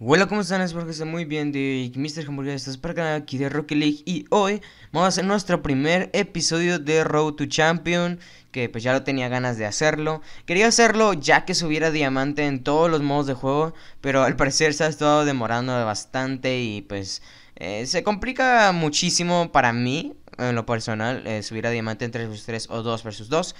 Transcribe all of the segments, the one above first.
Hola, ¿cómo están? Espero que estén muy bien de Mr. Hamburger, estás para acá aquí de Rocket League y hoy vamos a hacer nuestro primer episodio de Road to Champion, que pues ya lo tenía ganas de hacerlo. Quería hacerlo ya que subiera diamante en todos los modos de juego, pero al parecer se ha estado demorando bastante y pues eh, se complica muchísimo para mí, en lo personal, eh, subir a diamante en 3 vs 3 o 2 vs 2.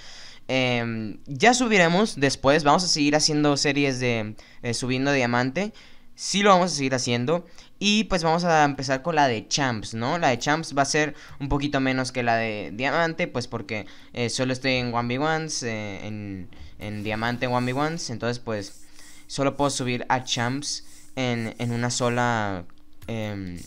ya subiremos después, vamos a seguir haciendo series de eh, subiendo diamante. Si lo vamos a seguir haciendo. Y pues vamos a empezar con la de Champs, ¿no? La de Champs va a ser un poquito menos que la de Diamante, pues porque eh, solo estoy en 1v1s, eh, en, Diamante 1v1s, entonces pues solo puedo subir a Champs en, una sola... Em,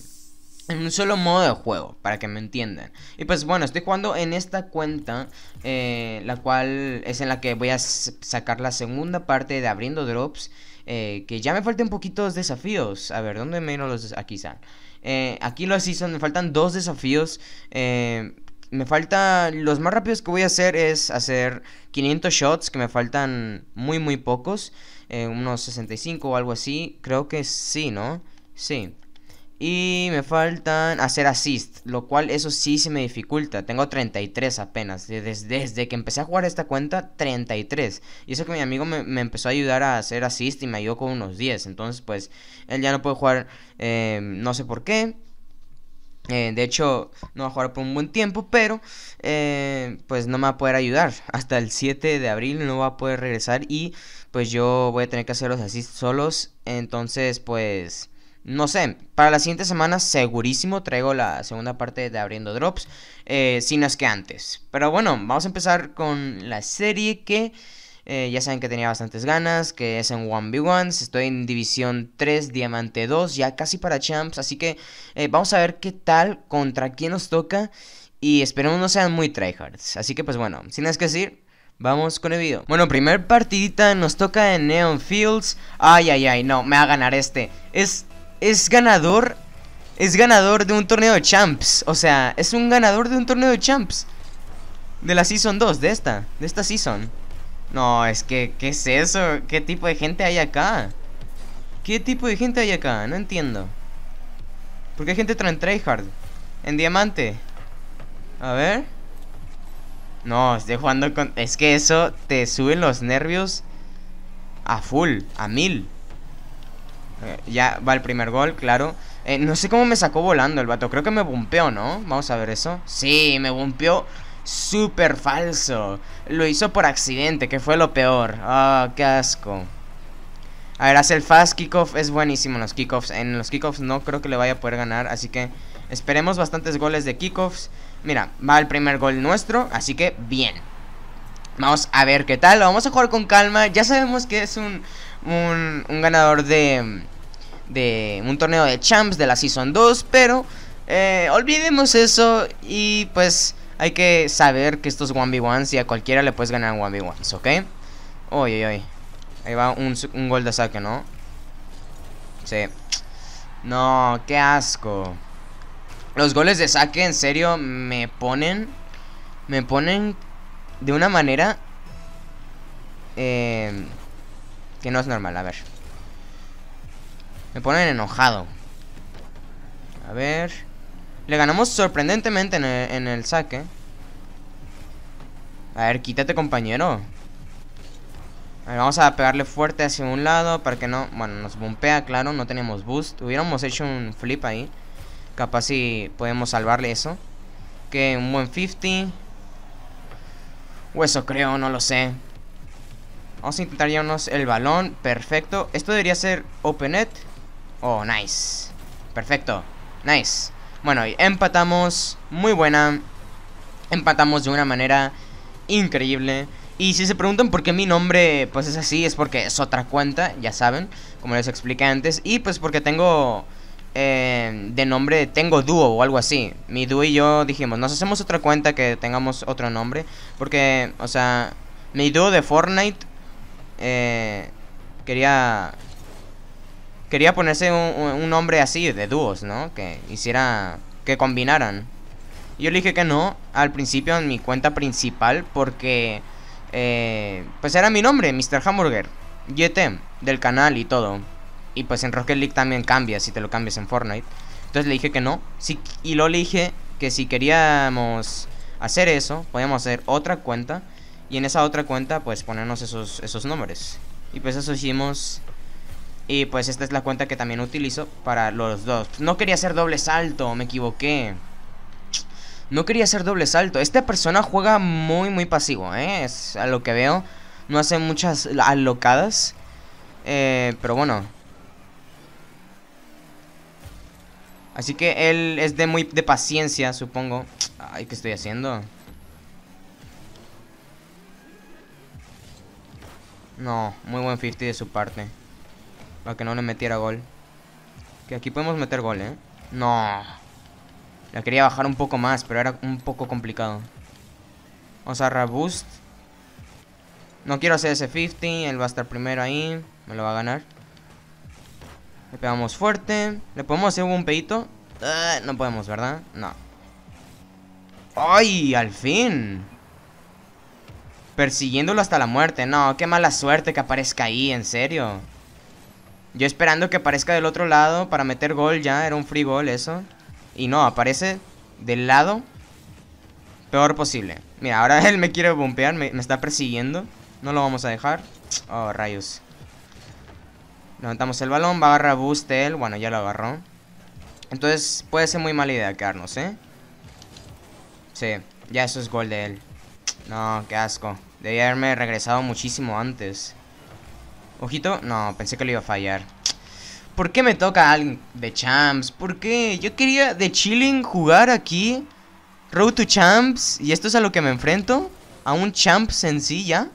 en un solo modo de juego, para que me entiendan. Y pues bueno, estoy jugando en esta cuenta, eh, la cual es en la que voy a sacar la segunda parte de Abriendo Drops. Eh, que ya me faltan poquitos desafíos. A ver, ¿dónde menos los Aquí están. Eh, aquí lo son, me faltan dos desafíos. Eh, me falta. Los más rápidos que voy a hacer es hacer 500 shots, que me faltan muy, muy pocos. unos 65 o algo así. Creo que sí, ¿no? Sí. Y me faltan hacer assist, lo cual eso sí se me dificulta. Tengo 33 apenas. Desde, desde que empecé a jugar esta cuenta, 33. Y eso que mi amigo me, empezó a ayudar a hacer assist y me ayudó con unos 10. Entonces, pues, él ya no puede jugar, em, no sé por qué. Eh, de hecho, no va a jugar por un buen tiempo, pero eh, pues no me va a poder ayudar. Hasta el 7 de abril no va a poder regresar y pues yo voy a tener que hacer los así solos. Entonces, pues no sé, para la siguiente semana segurísimo traigo la segunda parte de Abriendo Drops, Sin eh, si no es que antes. Pero bueno, vamos a empezar con la serie que eh, ya saben que tenía bastantes ganas, que es en 1 v 1 estoy en División 3, Diamante 2, ya casi para Champs, así que eh, vamos a ver qué tal, contra quién nos toca y esperemos no sean muy tryhards. Así que pues bueno, sin más que decir, Vamos con el video. Bueno, primer partidita nos toca en Neon Fields. Ay, ay, ay, no, me va a ganar este. Es es ganador. Es ganador de un torneo de champs. O sea, es un ganador de un torneo de champs. De la Season 2, de esta. De esta Season. No, es que, ¿qué es eso? ¿Qué tipo de gente hay acá? ¿Qué tipo de gente hay acá? No entiendo. ¿Por qué hay gente en Hard En diamante. A ver. No, estoy jugando con... Es que eso te suben los nervios a full, a mil. Eh, ya va el primer gol, claro. Eh, no sé cómo me sacó volando el vato. Creo que me bumpeó, ¿no? Vamos a ver eso. Sí, me bumpeó súper falso. Lo hizo por accidente, que fue lo peor. Ah, qué asco. A ver, hace el fast kickoff. Es buenísimo los kickoffs. En los kickoffs no creo que le vaya a poder ganar. Así que esperemos bastantes goles de kickoffs. Mira, va el primer gol nuestro. Así que bien. Vamos a ver qué tal, vamos a jugar con calma. Ya sabemos que es un, un, ganador de, de un torneo de champs de la Season 2, pero eh, olvidemos eso y pues hay que saber que estos 1v1s y a cualquiera le puedes ganar 1v1s, ¿ok? Uy, uy, uy. Ahí va un, un gol de saque, ¿no? Sí. No, qué asco. Los goles de saque, en serio, me ponen... Me ponen de una manera eh, que no es normal, a ver. Me ponen enojado. A ver. Le ganamos sorprendentemente en el, saque. A ver, quítate, compañero. A ver, vamos a pegarle fuerte hacia un lado para que no... Bueno, nos bumpea, claro, no tenemos boost. Hubiéramos hecho un flip ahí. Capaz si podemos salvarle eso. Que un buen 50. O eso creo, no lo sé. Vamos a intentar llevarnos el balón. Perfecto. Esto debería ser open net. Oh, nice. Perfecto. Nice. Bueno, y empatamos. Muy buena. Empatamos de una manera increíble. Y si se preguntan por qué mi nombre pues es así, es porque es otra cuenta, ya saben, como les expliqué antes. Y pues porque tengo eh, de nombre Tengo Dúo o algo así. Mi dúo y yo dijimos, nos hacemos otra cuenta que tengamos otro nombre. Porque, o sea, mi dúo de Fortnite eh, quería... Quería ponerse un, nombre así de dúos, ¿no? Que hiciera... Que combinaran. Yo le dije que no al principio en mi cuenta principal porque... Eh, pues era mi nombre, Mr. Hamburger. YT, del canal y todo. Y pues en Rocket League también cambia si te lo cambias en Fortnite. Entonces le dije que no. y luego le dije que si queríamos hacer eso, podíamos hacer otra cuenta. Y en esa otra cuenta, pues ponernos esos, nombres. Y pues eso hicimos. Y pues esta es la cuenta que también utilizo para los dos. No quería hacer doble salto, me equivoqué. No quería hacer doble salto. Esta persona juega muy, muy pasivo, ¿eh? Es a lo que veo. No hace muchas alocadas. Eh, pero bueno, Así que él es de muy de paciencia, supongo. Ay, ¿qué estoy haciendo? No, muy buen 50 de su parte. Para que no le metiera gol. Que aquí podemos meter gol, ¿eh? No. La quería bajar un poco más, pero era un poco complicado. Vamos a boost No quiero hacer ese 50. Él va a estar primero ahí. Me lo va a ganar. Le pegamos fuerte. ¿Le podemos hacer un pedito? Eh, no podemos, ¿verdad? No. ¡Ay! ¡Al fin! Persiguiéndolo hasta la muerte. No, qué mala suerte que aparezca ahí, en serio. Yo esperando que aparezca del otro lado para meter gol ya. Era un free goal eso. Y no, aparece del lado peor posible. Mira, ahora él me quiere bompear, me está persiguiendo. No lo vamos a dejar. Oh, rayos. Levantamos el balón, va a agarrar boost él. Bueno, ya lo agarró. Entonces puede ser muy mala idea quedarnos, ¿eh? Sí, ya eso es gol de él. No, qué asco. Debía haberme regresado muchísimo antes. Ojito, no, pensé que lo iba a fallar. ¿Por qué me toca alguien de Champs? ¿Por qué? Yo quería de chilling jugar aquí. Road to Champs. ¿Y esto es a lo que me enfrento? ¿A un champ sencilla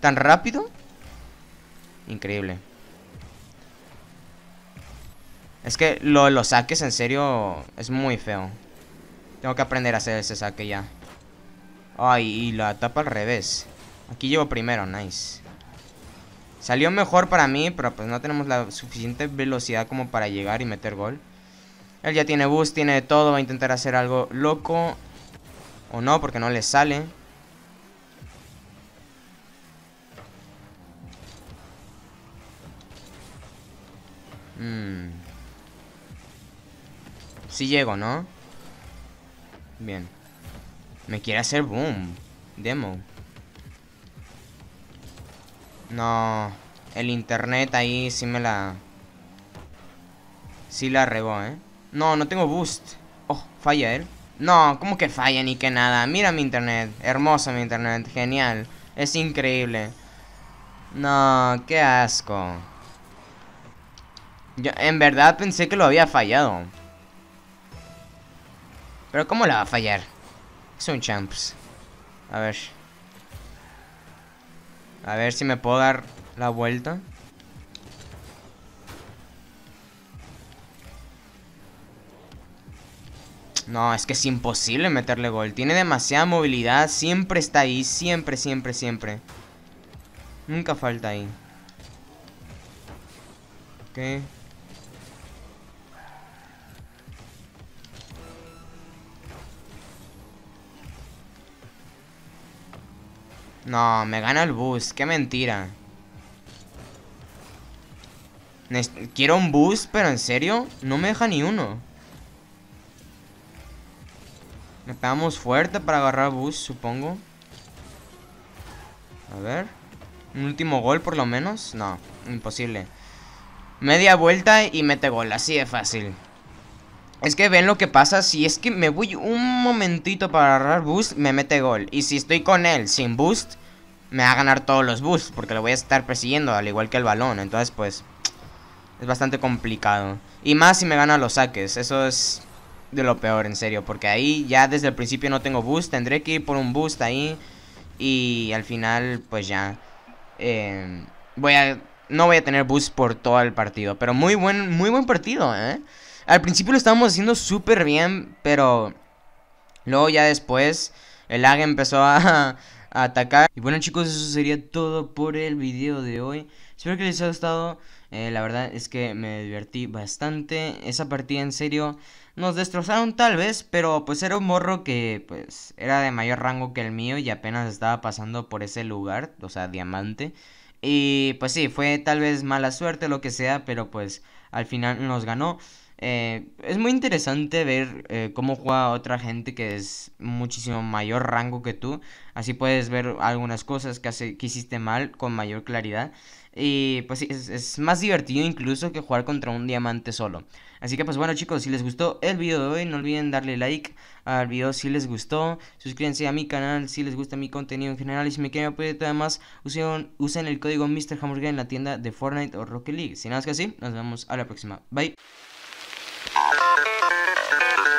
¿Tan rápido? Increíble. Es que lo de los saques, en serio, es muy feo. Tengo que aprender a hacer ese saque ya. Ay, y la tapa al revés. Aquí llevo primero, nice. Salió mejor para mí, pero pues no tenemos la suficiente velocidad como para llegar y meter gol. Él ya tiene boost, tiene todo, va a intentar hacer algo loco. O no, porque no le sale. Mmm... Si llego, ¿no? Bien. Me quiere hacer boom. Demo. No. El internet ahí sí me la... Sí la rebó, ¿eh? No, no tengo boost. Oh, falla él. No, ¿cómo que falla ni que nada? Mira mi internet. Hermoso mi internet. Genial. Es increíble. No, qué asco. Yo en verdad pensé que lo había fallado. Pero ¿cómo la va a fallar? Es un champs. A ver. A ver si me puedo dar la vuelta. No, es que es imposible meterle gol. Tiene demasiada movilidad. Siempre está ahí. Siempre, siempre, siempre. Nunca falta ahí. Ok. No, me gana el bus. Qué mentira. Quiero un bus, pero en serio, no me deja ni uno. Me pegamos fuerte para agarrar bus, supongo. A ver. Un último gol, por lo menos. No, imposible. Media vuelta y mete gol, así de fácil. Es que ven lo que pasa, si es que me voy un momentito para agarrar boost, me mete gol. Y si estoy con él sin boost, me va a ganar todos los boosts, porque lo voy a estar persiguiendo, al igual que el balón. Entonces, pues, es bastante complicado. Y más si me gana los saques, eso es de lo peor, en serio. Porque ahí ya desde el principio no tengo boost, tendré que ir por un boost ahí. Y al final, pues ya, em, voy a, no voy a tener boost por todo el partido. Pero muy buen, muy buen partido, ¿eh? Al principio lo estábamos haciendo súper bien, pero luego ya después el lag empezó a, atacar. Y bueno chicos, eso sería todo por el video de hoy. Espero que les haya gustado. Eh, la verdad es que me divertí bastante. Esa partida en serio nos destrozaron tal vez, pero pues era un morro que pues era de mayor rango que el mío y apenas estaba pasando por ese lugar, o sea, diamante. Y pues sí, fue tal vez mala suerte, lo que sea, pero pues al final nos ganó. Eh, es muy interesante ver eh, cómo juega otra gente que es muchísimo mayor rango que tú. Así puedes ver algunas cosas que, hiciste mal con mayor claridad. Y pues es, es más divertido incluso que jugar contra un diamante solo. Así que pues bueno chicos, si les gustó el video de hoy, no olviden darle like al video si les gustó. Suscríbanse a mi canal si les gusta mi contenido en general. Y si me quieren apoyar además, usen, usen el código MrHamburger en la tienda de Fortnite o Rocket League. Sin nada más que así, nos vemos a la próxima. Bye. Thank you.